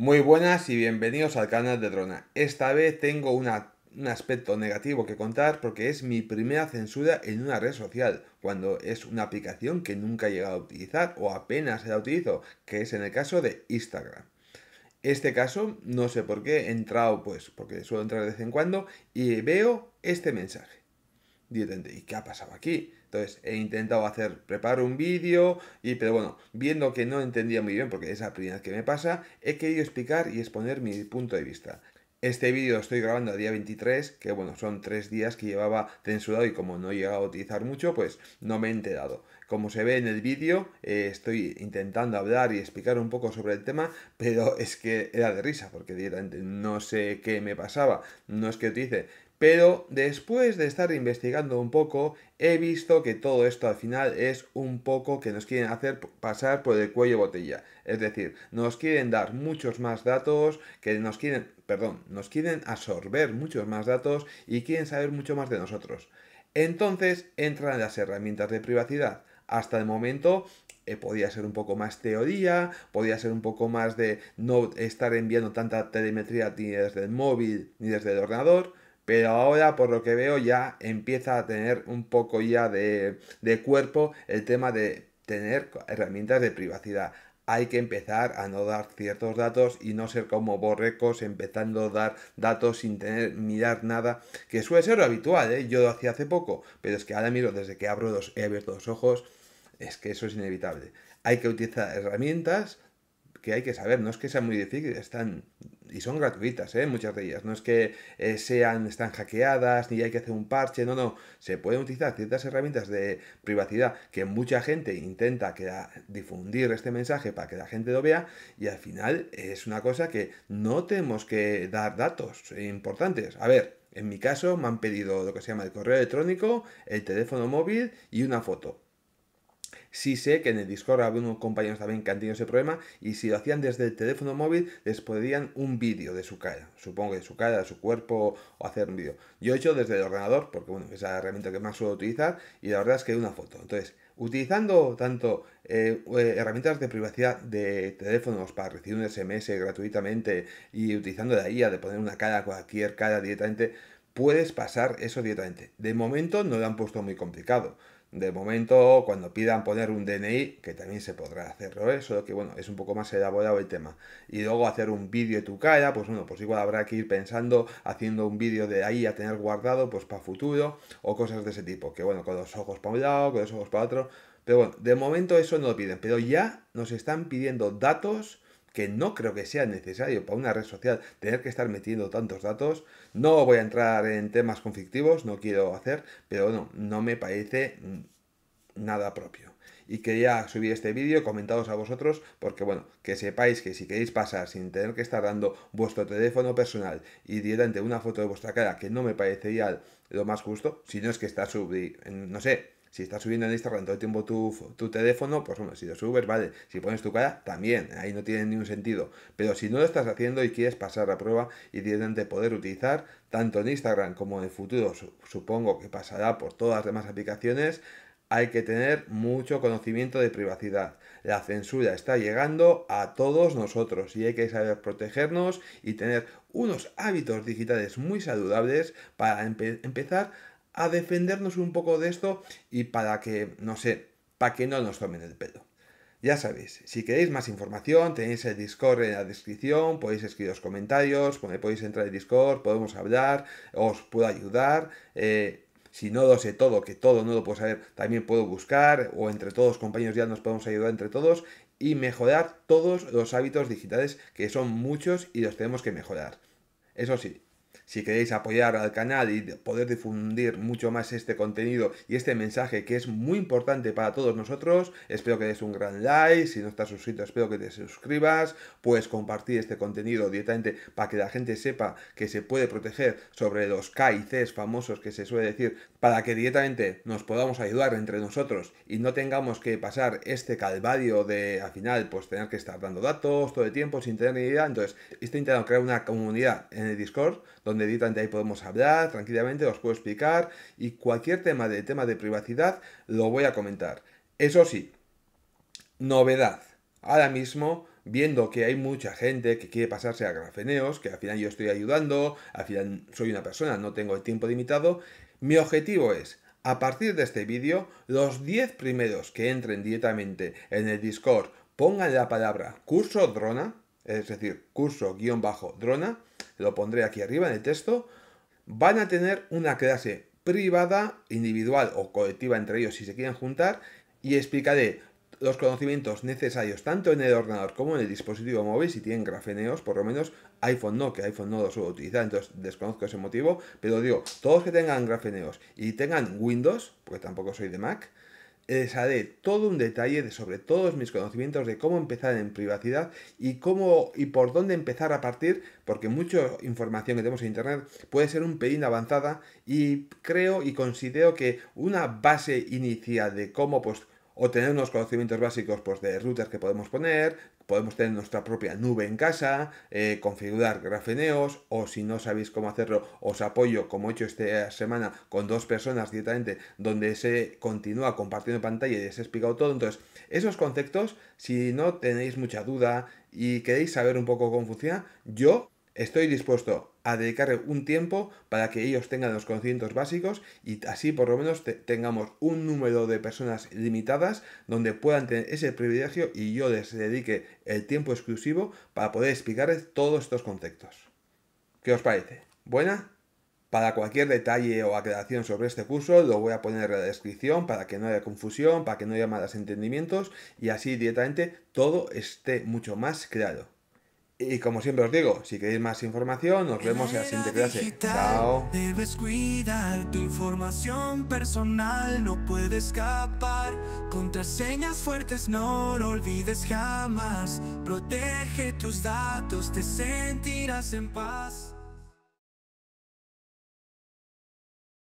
Muy buenas y bienvenidos al canal de Drona. Esta vez tengo un aspecto negativo que contar porque es mi primera censura en una red social, cuando es una aplicación que nunca he llegado a utilizar o apenas la utilizo, que es en el caso de Instagram. Este caso, no sé por qué, he entrado pues, porque suelo entrar de vez en cuando, y veo este mensaje. Y ¿qué ha pasado aquí? Entonces he intentado hacer, preparo un vídeo, y pero bueno, viendo que no entendía muy bien, porque es la primera vez que me pasa, he querido explicar y exponer mi punto de vista. Este vídeo lo estoy grabando el día 23, que bueno, son tres días que llevaba censurado y como no he llegado a utilizar mucho, pues no me he enterado. Como se ve en el vídeo, eh, estoy intentando hablar y explicar un poco sobre el tema, pero es que era de risa, porque no sé qué me pasaba. No es que utilice pero después de estar investigando un poco, he visto que todo esto al final es un poco que nos quieren hacer pasar por el cuello botella. Es decir, nos quieren dar muchos más datos, que nos quieren, perdón, nos quieren absorber muchos más datos y quieren saber mucho más de nosotros. Entonces entran las herramientas de privacidad. Hasta el momento eh, podía ser un poco más teoría, podía ser un poco más de no estar enviando tanta telemetría ni desde el móvil ni desde el ordenador pero ahora por lo que veo ya empieza a tener un poco ya de, cuerpo el tema de tener herramientas de privacidad hay que empezar a no dar ciertos datos y no ser como borrecos empezando a dar datos sin tener mirar nada, que suele ser lo habitual, ¿eh? yo lo hacía hace poco, pero es que ahora miro desde que abro los, he abierto los ojos, es que eso es inevitable. Hay que utilizar herramientas que hay que saber, no es que sean muy difícil, están y son gratuitas, ¿eh? muchas de ellas. No es que eh, sean, están hackeadas, ni hay que hacer un parche, no, no. Se pueden utilizar ciertas herramientas de privacidad que mucha gente intenta que difundir este mensaje para que la gente lo vea y al final es una cosa que no tenemos que dar datos importantes. A ver, en mi caso me han pedido lo que se llama el correo electrónico, el teléfono móvil y una foto Sí sé que en el Discord había unos compañeros también que han tenido ese problema y si lo hacían desde el teléfono móvil les podrían un vídeo de su cara, supongo que de su cara, de su cuerpo o hacer un vídeo. Yo he hecho desde el ordenador porque bueno, es la herramienta que más suelo utilizar y la verdad es que una foto. Entonces, utilizando tanto eh, eh, herramientas de privacidad de teléfonos para recibir un SMS gratuitamente y utilizando la IA de poner una cara, cualquier cara directamente, puedes pasar eso directamente. De momento no lo han puesto muy complicado. De momento, cuando pidan poner un DNI, que también se podrá hacerlo, ¿eh? solo que bueno, es un poco más elaborado el tema. Y luego hacer un vídeo de tu cara, pues bueno, pues igual habrá que ir pensando, haciendo un vídeo de ahí a tener guardado, pues para futuro, o cosas de ese tipo. Que bueno, con los ojos para un lado, con los ojos para otro. Pero bueno, de momento eso no lo piden, pero ya nos están pidiendo datos que no creo que sea necesario para una red social tener que estar metiendo tantos datos. No voy a entrar en temas conflictivos, no quiero hacer, pero bueno, no me parece mm, nada propio. Y quería subir este vídeo, comentados a vosotros, porque bueno, que sepáis que si queréis pasar sin tener que estar dando vuestro teléfono personal y directamente una foto de vuestra cara, que no me parecería lo más justo, si no es que está subido, no sé, si estás subiendo en Instagram todo el tiempo tu, teléfono, pues bueno, si lo subes, vale. Si pones tu cara, también. Ahí no tiene ningún sentido. Pero si no lo estás haciendo y quieres pasar la prueba y de poder utilizar, tanto en Instagram como en el futuro, supongo que pasará por todas las demás aplicaciones, hay que tener mucho conocimiento de privacidad. La censura está llegando a todos nosotros y hay que saber protegernos y tener unos hábitos digitales muy saludables para empezar empezar a defendernos un poco de esto y para que, no sé, para que no nos tomen el pelo. Ya sabéis, si queréis más información, tenéis el Discord en la descripción, podéis escribir los comentarios, podéis entrar en Discord, podemos hablar, os puedo ayudar. Eh, si no lo sé todo, que todo no lo puedo saber, también puedo buscar, o entre todos, compañeros, ya nos podemos ayudar entre todos y mejorar todos los hábitos digitales que son muchos y los tenemos que mejorar. Eso sí, si queréis apoyar al canal y poder difundir mucho más este contenido y este mensaje que es muy importante para todos nosotros, espero que des un gran like. Si no estás suscrito, espero que te suscribas. Puedes compartir este contenido directamente para que la gente sepa que se puede proteger sobre los K y famosos que se suele decir, para que directamente nos podamos ayudar entre nosotros y no tengamos que pasar este calvario de al final pues tener que estar dando datos todo el tiempo sin tener ni idea. Entonces, estoy intentando crear una comunidad en el Discord donde donde directamente ahí podemos hablar tranquilamente, os puedo explicar y cualquier tema de tema de privacidad lo voy a comentar. Eso sí, novedad. Ahora mismo viendo que hay mucha gente que quiere pasarse a grafeneos, que al final yo estoy ayudando, al final soy una persona, no tengo el tiempo limitado, mi objetivo es, a partir de este vídeo, los 10 primeros que entren directamente en el Discord pongan la palabra curso drona, es decir, curso-drona, guión bajo lo pondré aquí arriba en el texto, van a tener una clase privada, individual o colectiva entre ellos si se quieren juntar, y explicaré los conocimientos necesarios tanto en el ordenador como en el dispositivo móvil, si tienen grafeneos, por lo menos iPhone no, que iPhone no lo suelo utilizar, entonces desconozco ese motivo, pero digo, todos que tengan grafeneos y tengan Windows, porque tampoco soy de Mac, les haré todo un detalle de sobre todos mis conocimientos de cómo empezar en privacidad y cómo y por dónde empezar a partir, porque mucha información que tenemos en internet puede ser un pelín avanzada y creo y considero que una base inicial de cómo pues o tener unos conocimientos básicos pues, de routers que podemos poner, podemos tener nuestra propia nube en casa, eh, configurar grafeneos, o si no sabéis cómo hacerlo, os apoyo, como he hecho esta semana, con dos personas directamente, donde se continúa compartiendo pantalla y se he explicado todo. Entonces, esos conceptos, si no tenéis mucha duda y queréis saber un poco cómo funciona, yo estoy dispuesto a dedicarle un tiempo para que ellos tengan los conocimientos básicos y así por lo menos tengamos un número de personas limitadas donde puedan tener ese privilegio y yo les dedique el tiempo exclusivo para poder explicarles todos estos conceptos. ¿Qué os parece? ¿Buena? Para cualquier detalle o aclaración sobre este curso lo voy a poner en la descripción para que no haya confusión, para que no haya malos entendimientos y así directamente todo esté mucho más claro. Y como siempre os digo, si queréis más información, nos vemos en la siguiente clase. Chao. Debes cuidar tu información personal, no puede escapar. Contraseñas fuertes no lo olvides jamás. Protege tus datos, te sentirás en paz.